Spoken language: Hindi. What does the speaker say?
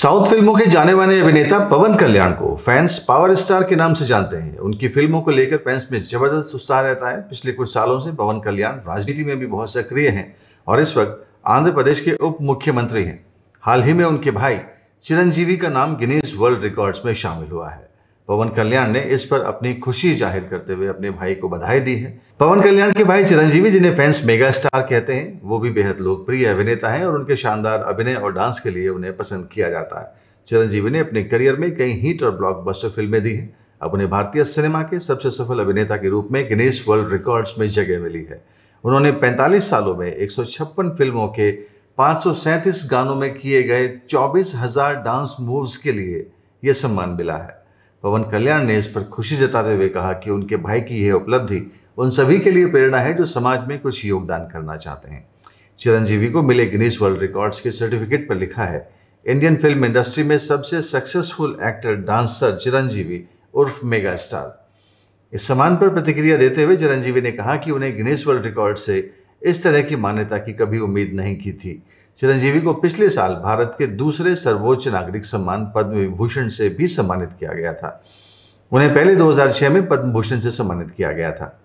साउथ फिल्मों के जाने माने अभिनेता पवन कल्याण को फैंस पावर स्टार के नाम से जानते हैं उनकी फिल्मों को लेकर फैंस में जबरदस्त उत्साह रहता है पिछले कुछ सालों से पवन कल्याण राजनीति में भी बहुत सक्रिय हैं और इस वक्त आंध्र प्रदेश के उप मुख्यमंत्री हैं हाल ही में उनके भाई चिरंजीवी का नाम गिनीज वर्ल्ड रिकॉर्ड्स में शामिल हुआ है पवन कल्याण ने इस पर अपनी खुशी जाहिर करते हुए अपने भाई को बधाई दी है पवन कल्याण के भाई चिरंजीवी जिन्हें फैंस मेगा स्टार कहते हैं वो भी बेहद लोकप्रिय अभिनेता हैं और उनके शानदार अभिनय और डांस के लिए उन्हें पसंद किया जाता है चिरंजीवी ने अपने करियर में कई हिट और ब्लॉकबस्टर फिल्में दी हैं अब उन्हें भारतीय सिनेमा के सबसे सफल अभिनेता के रूप में गिनीस वर्ल्ड रिकॉर्ड्स में जगह मिली है उन्होंने 45 सालों में एक फिल्मों के पाँच गानों में किए गए चौबीस डांस मूव्स के लिए यह सम्मान मिला है पवन कल्याण ने इस पर खुशी जताते हुए कहा कि उनके भाई की यह उपलब्धि उन सभी के लिए प्रेरणा है जो समाज में कुछ योगदान करना चाहते हैं चिरंजीवी को मिले गिनीस वर्ल्ड रिकॉर्ड्स के सर्टिफिकेट पर लिखा है इंडियन फिल्म इंडस्ट्री में सबसे सक्सेसफुल एक्टर डांसर चिरंजीवी उर्फ मेगा स्टार इस सम्मान पर प्रतिक्रिया देते हुए चिरंजीवी ने कहा कि उन्हें गिनीस वर्ल्ड रिकॉर्ड से इस तरह की मान्यता की कभी उम्मीद नहीं की थी चिरंजीवी को पिछले साल भारत के दूसरे सर्वोच्च नागरिक सम्मान पद्म विभूषण से भी सम्मानित किया गया था उन्हें पहले 2006 में पद्म भूषण से सम्मानित किया गया था